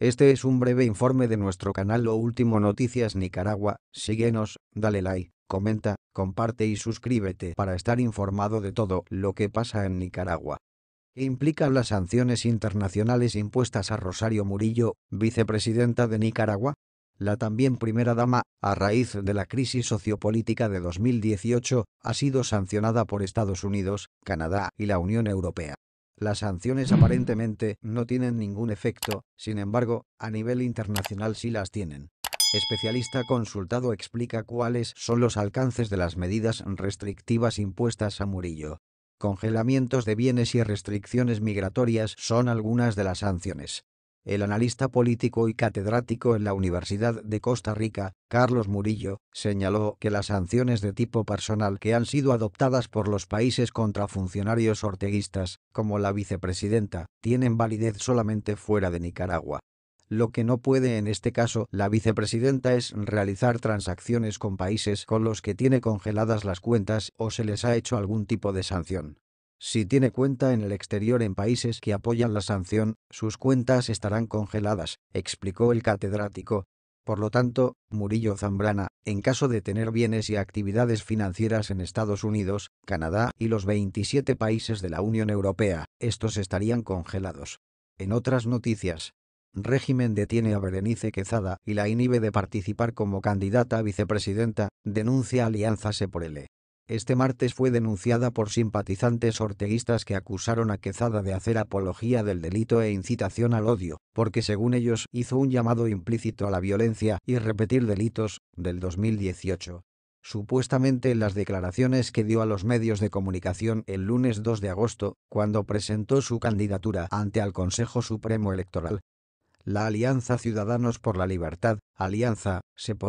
Este es un breve informe de nuestro canal Lo Último Noticias Nicaragua, síguenos, dale like, comenta, comparte y suscríbete para estar informado de todo lo que pasa en Nicaragua. Implica las sanciones internacionales impuestas a Rosario Murillo, vicepresidenta de Nicaragua? La también primera dama, a raíz de la crisis sociopolítica de 2018, ha sido sancionada por Estados Unidos, Canadá y la Unión Europea. Las sanciones aparentemente no tienen ningún efecto, sin embargo, a nivel internacional sí las tienen. Especialista consultado explica cuáles son los alcances de las medidas restrictivas impuestas a Murillo. Congelamientos de bienes y restricciones migratorias son algunas de las sanciones el analista político y catedrático en la Universidad de Costa Rica, Carlos Murillo, señaló que las sanciones de tipo personal que han sido adoptadas por los países contra funcionarios orteguistas, como la vicepresidenta, tienen validez solamente fuera de Nicaragua. Lo que no puede en este caso la vicepresidenta es realizar transacciones con países con los que tiene congeladas las cuentas o se les ha hecho algún tipo de sanción. Si tiene cuenta en el exterior en países que apoyan la sanción, sus cuentas estarán congeladas, explicó el catedrático. Por lo tanto, Murillo Zambrana, en caso de tener bienes y actividades financieras en Estados Unidos, Canadá y los 27 países de la Unión Europea, estos estarían congelados. En otras noticias, régimen detiene a Berenice Quezada y la inhibe de participar como candidata a vicepresidenta, denuncia Alianza Seporele. Este martes fue denunciada por simpatizantes orteguistas que acusaron a Quezada de hacer apología del delito e incitación al odio, porque según ellos hizo un llamado implícito a la violencia y repetir delitos, del 2018. Supuestamente en las declaraciones que dio a los medios de comunicación el lunes 2 de agosto, cuando presentó su candidatura ante el Consejo Supremo Electoral, la Alianza Ciudadanos por la Libertad Alianza,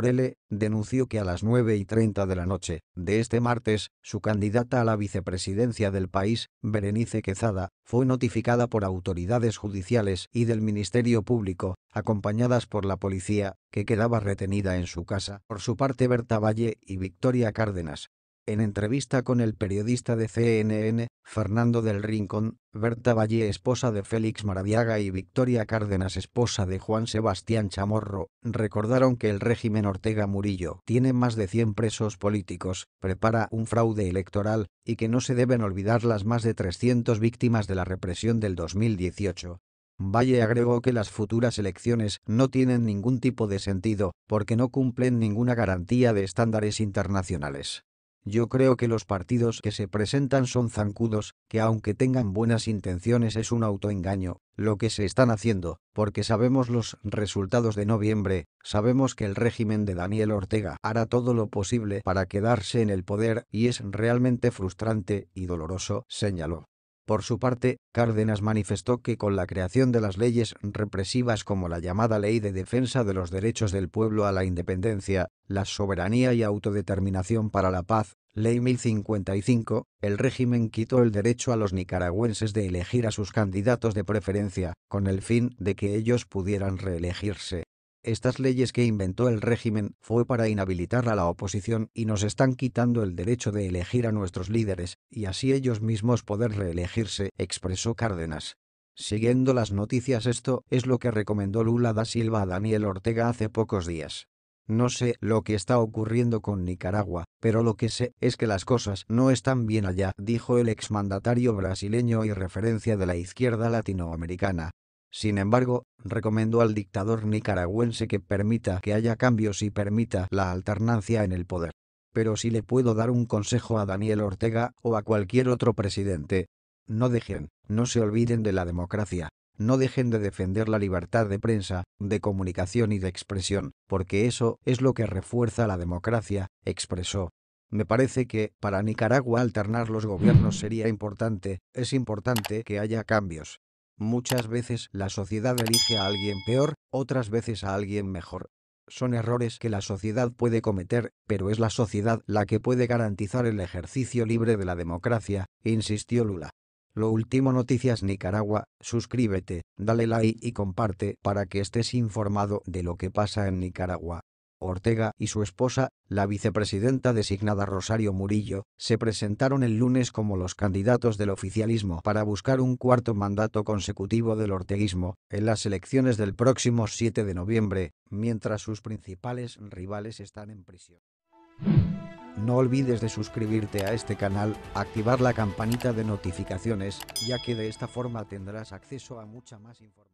él, denunció que a las 9 y 30 de la noche de este martes, su candidata a la vicepresidencia del país, Berenice Quezada, fue notificada por autoridades judiciales y del Ministerio Público, acompañadas por la policía, que quedaba retenida en su casa. Por su parte Berta Valle y Victoria Cárdenas, en entrevista con el periodista de CNN, Fernando del Rincón, Berta Valle, esposa de Félix Maradiaga y Victoria Cárdenas, esposa de Juan Sebastián Chamorro, recordaron que el régimen Ortega Murillo tiene más de 100 presos políticos, prepara un fraude electoral, y que no se deben olvidar las más de 300 víctimas de la represión del 2018. Valle agregó que las futuras elecciones no tienen ningún tipo de sentido, porque no cumplen ninguna garantía de estándares internacionales. Yo creo que los partidos que se presentan son zancudos, que aunque tengan buenas intenciones es un autoengaño, lo que se están haciendo, porque sabemos los resultados de noviembre, sabemos que el régimen de Daniel Ortega hará todo lo posible para quedarse en el poder y es realmente frustrante y doloroso, señaló. Por su parte, Cárdenas manifestó que con la creación de las leyes represivas como la llamada Ley de Defensa de los Derechos del Pueblo a la Independencia, la Soberanía y Autodeterminación para la Paz, Ley 1055, el régimen quitó el derecho a los nicaragüenses de elegir a sus candidatos de preferencia, con el fin de que ellos pudieran reelegirse. Estas leyes que inventó el régimen fue para inhabilitar a la oposición y nos están quitando el derecho de elegir a nuestros líderes y así ellos mismos poder reelegirse, expresó Cárdenas. Siguiendo las noticias esto es lo que recomendó Lula da Silva a Daniel Ortega hace pocos días. No sé lo que está ocurriendo con Nicaragua, pero lo que sé es que las cosas no están bien allá, dijo el exmandatario brasileño y referencia de la izquierda latinoamericana, sin embargo, recomendó al dictador nicaragüense que permita que haya cambios y permita la alternancia en el poder. Pero si le puedo dar un consejo a Daniel Ortega o a cualquier otro presidente, no dejen, no se olviden de la democracia, no dejen de defender la libertad de prensa, de comunicación y de expresión, porque eso es lo que refuerza la democracia, expresó. Me parece que, para Nicaragua alternar los gobiernos sería importante, es importante que haya cambios, Muchas veces la sociedad elige a alguien peor, otras veces a alguien mejor. Son errores que la sociedad puede cometer, pero es la sociedad la que puede garantizar el ejercicio libre de la democracia, insistió Lula. Lo último Noticias Nicaragua, suscríbete, dale like y comparte para que estés informado de lo que pasa en Nicaragua. Ortega y su esposa, la vicepresidenta designada Rosario Murillo, se presentaron el lunes como los candidatos del oficialismo para buscar un cuarto mandato consecutivo del orteguismo en las elecciones del próximo 7 de noviembre, mientras sus principales rivales están en prisión. No olvides de suscribirte a este canal, activar la campanita de notificaciones, ya que de esta forma tendrás acceso a mucha más información.